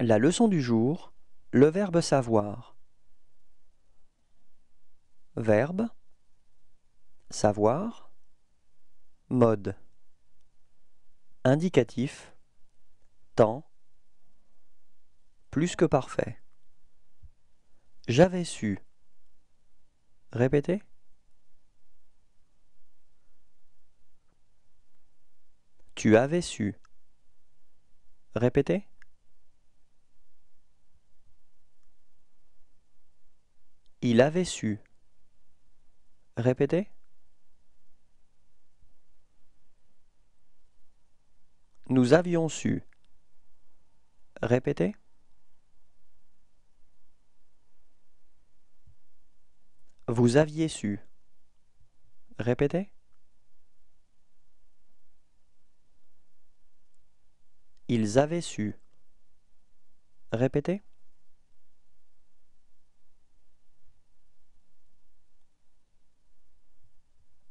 La leçon du jour, le verbe savoir. Verbe savoir mode indicatif temps plus que parfait. J'avais su. Répéter. Tu avais su. Répéter. Il avait su. Répétez. Nous avions su. Répétez. Vous aviez su. Répétez. Ils avaient su. Répétez.